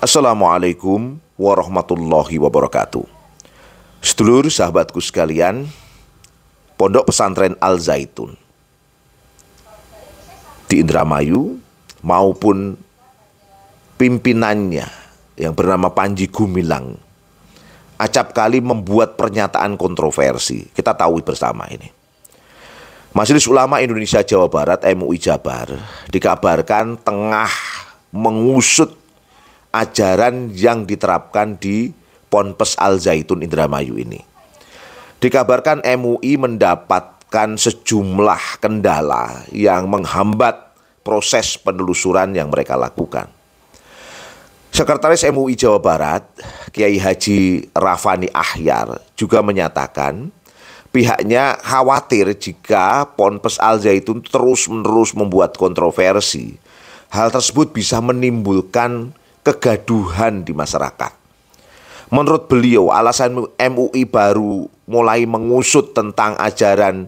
Assalamualaikum warahmatullahi wabarakatuh. Sedulur sahabatku sekalian, Pondok Pesantren Al Zaitun di Indramayu maupun pimpinannya yang bernama Panji Gumilang acap kali membuat pernyataan kontroversi. Kita tahu bersama ini. Majelis Ulama Indonesia Jawa Barat MUI Jabar dikabarkan tengah mengusut ajaran yang diterapkan di Ponpes Al Zaitun Indramayu ini. Dikabarkan MUI mendapatkan sejumlah kendala yang menghambat proses penelusuran yang mereka lakukan. Sekretaris MUI Jawa Barat, Kiai Haji Rafani Ahyar juga menyatakan pihaknya khawatir jika Ponpes Al Zaitun terus-menerus membuat kontroversi. Hal tersebut bisa menimbulkan kegaduhan di masyarakat. Menurut beliau, alasan MUI baru mulai mengusut tentang ajaran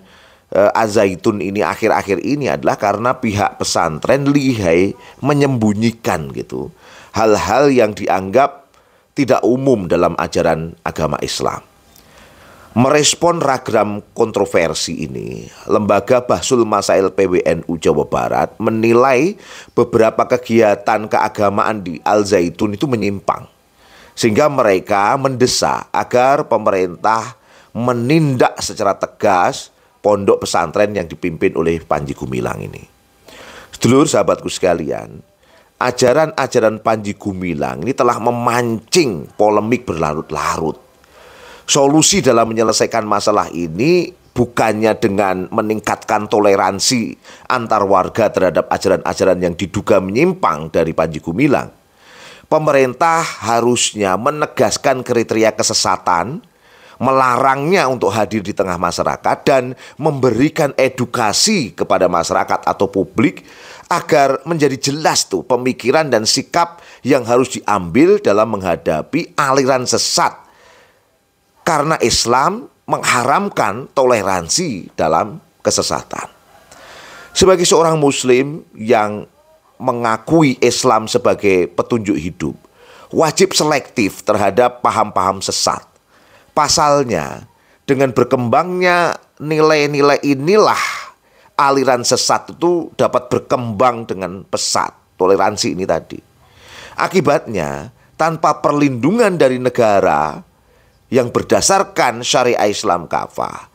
eh, Azaitun ini akhir-akhir ini adalah karena pihak pesantren lihai menyembunyikan gitu hal-hal yang dianggap tidak umum dalam ajaran agama Islam. Merespon ragam kontroversi ini, Lembaga Bahsul Masail PWNU Jawa Barat menilai beberapa kegiatan keagamaan di Al Zaitun itu menyimpang. Sehingga mereka mendesak agar pemerintah menindak secara tegas pondok pesantren yang dipimpin oleh Panji Gumilang ini. Sedulur sahabatku sekalian, ajaran-ajaran Panji Gumilang ini telah memancing polemik berlarut-larut solusi dalam menyelesaikan masalah ini bukannya dengan meningkatkan toleransi antar warga terhadap ajaran-ajaran yang diduga menyimpang dari Panji Gumilang. Pemerintah harusnya menegaskan kriteria kesesatan, melarangnya untuk hadir di tengah masyarakat dan memberikan edukasi kepada masyarakat atau publik agar menjadi jelas tuh pemikiran dan sikap yang harus diambil dalam menghadapi aliran sesat karena Islam mengharamkan toleransi dalam kesesatan. Sebagai seorang Muslim yang mengakui Islam sebagai petunjuk hidup, wajib selektif terhadap paham-paham sesat. Pasalnya, dengan berkembangnya nilai-nilai inilah aliran sesat itu dapat berkembang dengan pesat. Toleransi ini tadi. Akibatnya, tanpa perlindungan dari negara, yang berdasarkan syariah Islam kafah,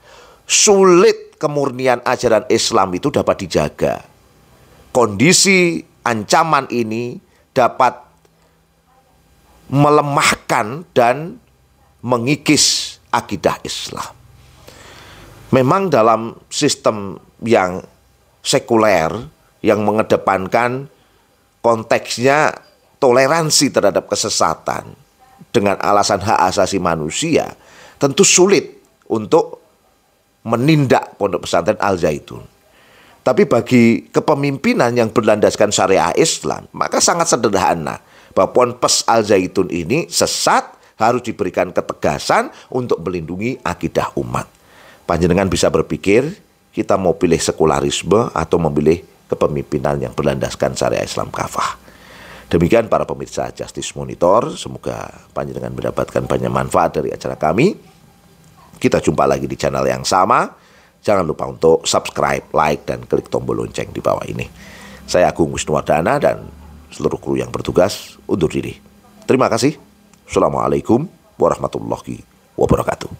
sulit kemurnian ajaran Islam itu dapat dijaga. Kondisi ancaman ini dapat melemahkan dan mengikis akidah Islam. Memang dalam sistem yang sekuler yang mengedepankan konteksnya toleransi terhadap kesesatan dengan alasan hak asasi manusia, tentu sulit untuk menindak pondok pesantren Al Zaitun. Tapi bagi kepemimpinan yang berlandaskan syariah Islam, maka sangat sederhana bahwa ponpes Al Zaitun ini sesat harus diberikan ketegasan untuk melindungi akidah umat. Panjenengan bisa berpikir kita mau pilih sekularisme atau memilih kepemimpinan yang berlandaskan syariah Islam kafah. Demikian para pemirsa Justice Monitor, semoga panjenengan mendapatkan banyak manfaat dari acara kami. Kita jumpa lagi di channel yang sama. Jangan lupa untuk subscribe, like, dan klik tombol lonceng di bawah ini. Saya Agung Wisnuwardana dan seluruh kru yang bertugas undur diri. Terima kasih. Assalamualaikum warahmatullahi wabarakatuh.